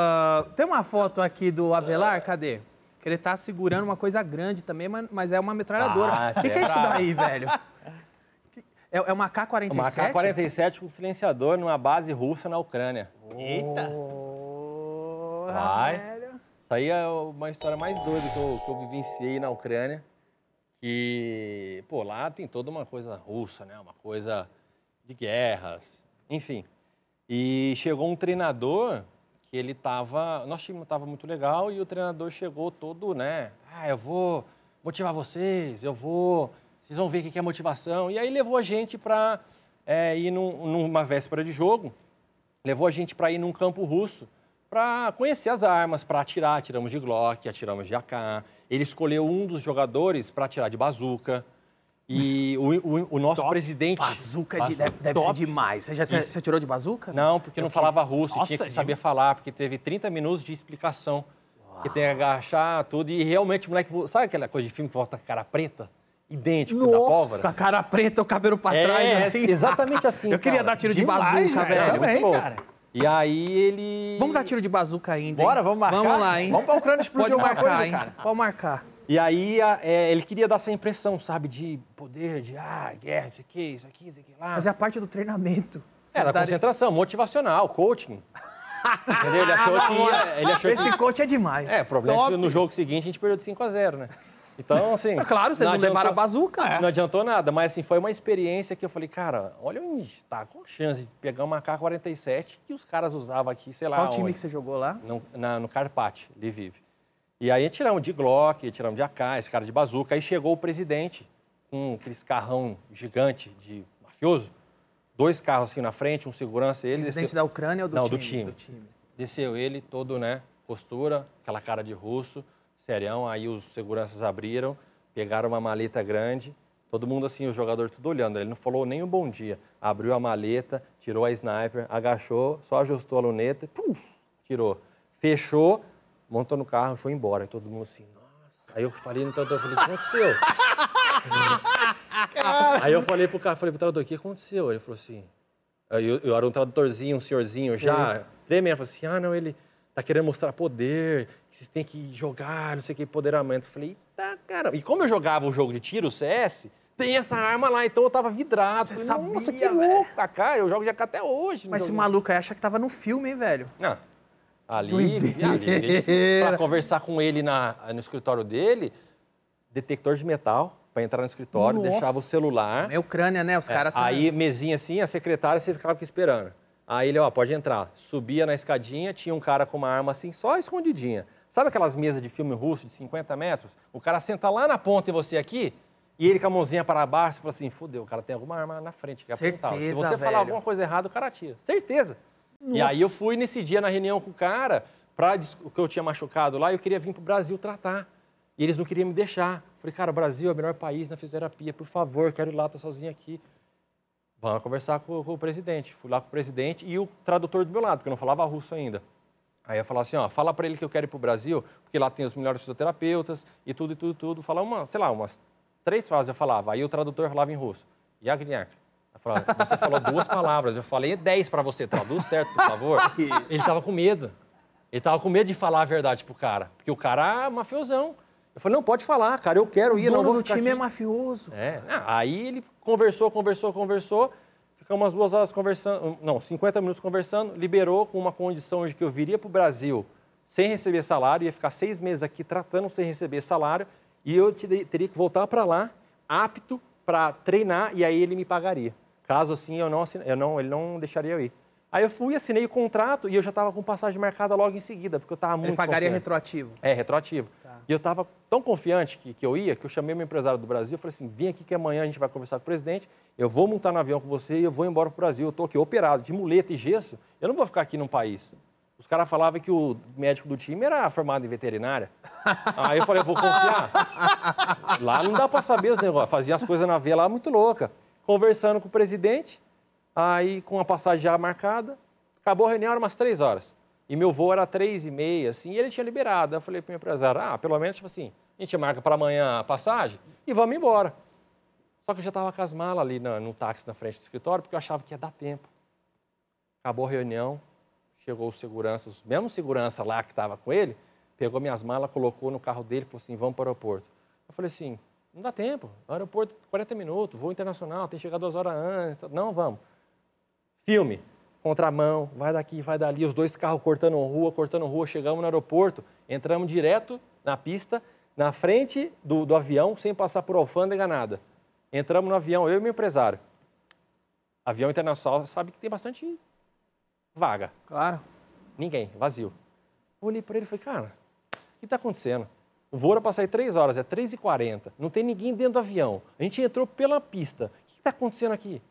Uh, tem uma foto aqui do Avelar, cadê? Que ele tá segurando uma coisa grande também, mas, mas é uma metralhadora. Ah, o que, que é, é isso daí, velho? É, é uma K-47? Uma K-47 com silenciador numa base russa na Ucrânia. Eita! Vai. Isso aí é uma história mais doida que eu, que eu vivenciei na Ucrânia. E, pô, lá tem toda uma coisa russa, né? Uma coisa de guerras, enfim. E chegou um treinador que ele estava. Nosso time estava muito legal e o treinador chegou todo, né? Ah, eu vou motivar vocês, eu vou. Vocês vão ver o que é motivação. E aí levou a gente para é, ir num, numa véspera de jogo, levou a gente para ir num campo russo para conhecer as armas, para atirar. Atiramos de Glock, atiramos de AK. Ele escolheu um dos jogadores para atirar de bazuca. E o, o, o nosso top presidente. Bazuca de, deve, deve ser demais. Você já você, você tirou de bazuca? Não, porque eu não falava russo, Nossa, tinha que saber é falar, porque teve 30 minutos de explicação. Uau. Que tem que agachar tudo. E realmente o moleque. Sabe aquela coisa de filme que volta com cara preta? idêntico Nossa, da pólvora. a cara preta, o cabelo pra é, trás, assim. É exatamente assim. Eu cara. queria dar tiro Demais, de bazuca, velho. velho. Também, cara. E aí ele. Vamos dar tiro de bazuca ainda. Hein? Bora, vamos marcar. Vamos lá, hein? Vamos pra Ucrânia explodir Pode marcar, coisa, hein? Cara. Pode marcar. E aí a, é, ele queria dar essa impressão, sabe, de poder, de ah, guerra, isso aqui, isso aqui, isso aqui lá. Fazia parte do treinamento. É, era é, darem... concentração, motivacional, coaching. Entendeu? Ele achou que. Ia, ele achou Esse que... coach é demais. É, o problema Top. é que no jogo seguinte a gente perdeu de 5 a 0 né? Então, assim. É claro, vocês não, não adiantou, levaram a bazuca. É. Não adiantou nada, mas assim, foi uma experiência que eu falei, cara, olha onde está, com chance de pegar uma K-47 que os caras usavam aqui, sei lá. Qual time onde? que você jogou lá? No, na, no Carpate, e aí tiramos de Glock, tiramos de AK, esse cara de bazuca. Aí chegou o presidente com aquele carrão gigante de mafioso, dois carros assim na frente, um segurança. Ele presidente desceu... da Ucrânia ou do Não, time? Não, do time. do time. Desceu ele todo, né, postura, aquela cara de russo, serião. Aí os seguranças abriram, pegaram uma maleta grande, Todo mundo assim, o jogador tudo olhando. Ele não falou nem um bom dia. Abriu a maleta, tirou a sniper, agachou, só ajustou a luneta, pum, tirou. Fechou, montou no carro e foi embora. E todo mundo assim, nossa. Aí eu falei no tradutor falei, o que aconteceu? Aí eu falei pro cara, falei pro tradutor, o que aconteceu? Ele falou assim. Eu, eu era um tradutorzinho, um senhorzinho Sim. já. Tremer, falou assim: ah, não, ele tá querendo mostrar poder, que vocês têm que jogar, não sei o que, empoderamento. Eu falei, eita, cara. E como eu jogava o jogo de tiro, o CS, tem essa arma lá, então eu tava vidrado. Você falei, sabia, Nossa, que louco, AK, ah, eu jogo de AK até hoje. Mas esse maluco aí acha que tava no filme, hein, velho? Não ali, para conversar com ele na, no escritório dele, detector de metal para entrar no escritório, Nossa. deixava o celular. É Ucrânia, né? Os é, caras. É, Aí, mesinha assim, a secretária você ficava aqui esperando. Aí ele, ó, pode entrar. Subia na escadinha, tinha um cara com uma arma assim, só escondidinha. Sabe aquelas mesas de filme russo de 50 metros? O cara senta lá na ponta e você aqui, e ele com a mãozinha para baixo, fala assim: fudeu, o cara tem alguma arma na frente, que é Certeza, apontar. Se você velho. falar alguma coisa errada, o cara tira. Certeza. Nossa. E aí eu fui nesse dia na reunião com o cara, o que eu tinha machucado lá, eu queria vir pro Brasil tratar. E eles não queriam me deixar. Falei, cara, o Brasil é o melhor país na fisioterapia, por favor, quero ir lá, tô sozinho aqui. Vamos conversar com, com o presidente. Fui lá com o presidente e o tradutor do meu lado, porque eu não falava russo ainda. Aí eu falava assim, ó, fala para ele que eu quero ir pro Brasil, porque lá tem os melhores fisioterapeutas e tudo, e tudo, e tudo. Falar uma, sei lá, umas três frases eu falava. Aí o tradutor falava em russo. Yagniak você falou duas palavras, eu falei dez para você, traduz tá certo, por favor. Isso. Ele tava com medo. Ele tava com medo de falar a verdade pro cara, porque o cara é mafiosão. Eu falei, não, pode falar, cara, eu quero ir, o não vou ficar O time é aqui. é mafioso. É, ah, aí ele conversou, conversou, conversou, ficamos umas duas horas conversando, não, 50 minutos conversando, liberou com uma condição de que eu viria pro Brasil sem receber salário, ia ficar seis meses aqui tratando sem receber salário, e eu teria que voltar para lá apto para treinar, e aí ele me pagaria. Caso assim, eu não, eu não, ele não deixaria eu ir. Aí eu fui, assinei o contrato e eu já estava com passagem marcada logo em seguida, porque eu estava muito. Ele pagaria confiante. retroativo? É, retroativo. Tá. E eu estava tão confiante que, que eu ia, que eu chamei meu empresário do Brasil, falei assim: vem aqui que amanhã a gente vai conversar com o presidente, eu vou montar no avião com você e eu vou embora para o Brasil. Eu estou aqui operado, de muleta e gesso, eu não vou ficar aqui num país. Os caras falavam que o médico do time era formado em veterinária. Aí eu falei: eu vou confiar. Lá não dá para saber os negócios, fazia as coisas na veia lá muito louca conversando com o presidente, aí com a passagem já marcada. Acabou a reunião, era umas três horas. E meu voo era três e meia, assim, e ele tinha liberado. Eu falei para o empresário, ah, pelo menos, tipo assim, a gente marca para amanhã a passagem e vamos embora. Só que eu já estava com as malas ali no, no táxi na frente do escritório, porque eu achava que ia dar tempo. Acabou a reunião, chegou o os o mesmo segurança lá que estava com ele, pegou minhas malas, colocou no carro dele e falou assim, vamos para o aeroporto. Eu falei assim, não dá tempo. Aeroporto, 40 minutos, voo internacional, tem que chegar duas horas antes. Tá, não, vamos. Filme, contramão, vai daqui, vai dali, os dois carros cortando rua, cortando rua, chegamos no aeroporto, entramos direto na pista, na frente do, do avião, sem passar por alfândega, nada. Entramos no avião, eu e meu empresário. Avião internacional sabe que tem bastante vaga. Claro. Ninguém, vazio. Olhei para ele e falei, cara, o que está acontecendo? O voo era para sair 3 horas, é 3h40. Não tem ninguém dentro do avião. A gente entrou pela pista. O que está acontecendo aqui?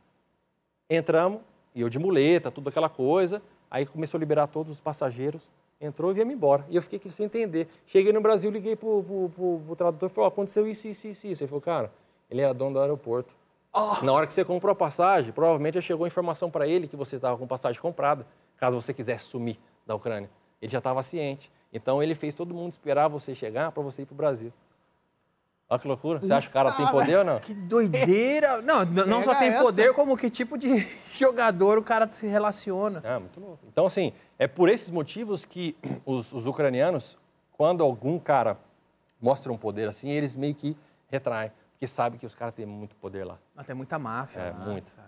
Entramos, e eu de muleta, tudo aquela coisa. Aí começou a liberar todos os passageiros. Entrou e me embora. E eu fiquei aqui sem entender. Cheguei no Brasil, liguei pro, pro, pro, pro tradutor e falei, aconteceu isso, isso, isso, isso. Ele falou, cara, ele é a dono do aeroporto. Oh. Na hora que você comprou a passagem, provavelmente já chegou a informação para ele que você estava com passagem comprada, caso você quisesse sumir da Ucrânia. Ele já estava ciente. Então ele fez todo mundo esperar você chegar para você ir para o Brasil. Olha que loucura. Você acha que o cara ah, tem poder ou não? Que doideira. Não, não só tem é poder, assim. como que tipo de jogador o cara se relaciona. Ah, muito louco. Então, assim, é por esses motivos que os, os ucranianos, quando algum cara mostra um poder assim, eles meio que retraem. Porque sabem que os caras têm muito poder lá. Até muita máfia. É, lá, Cara.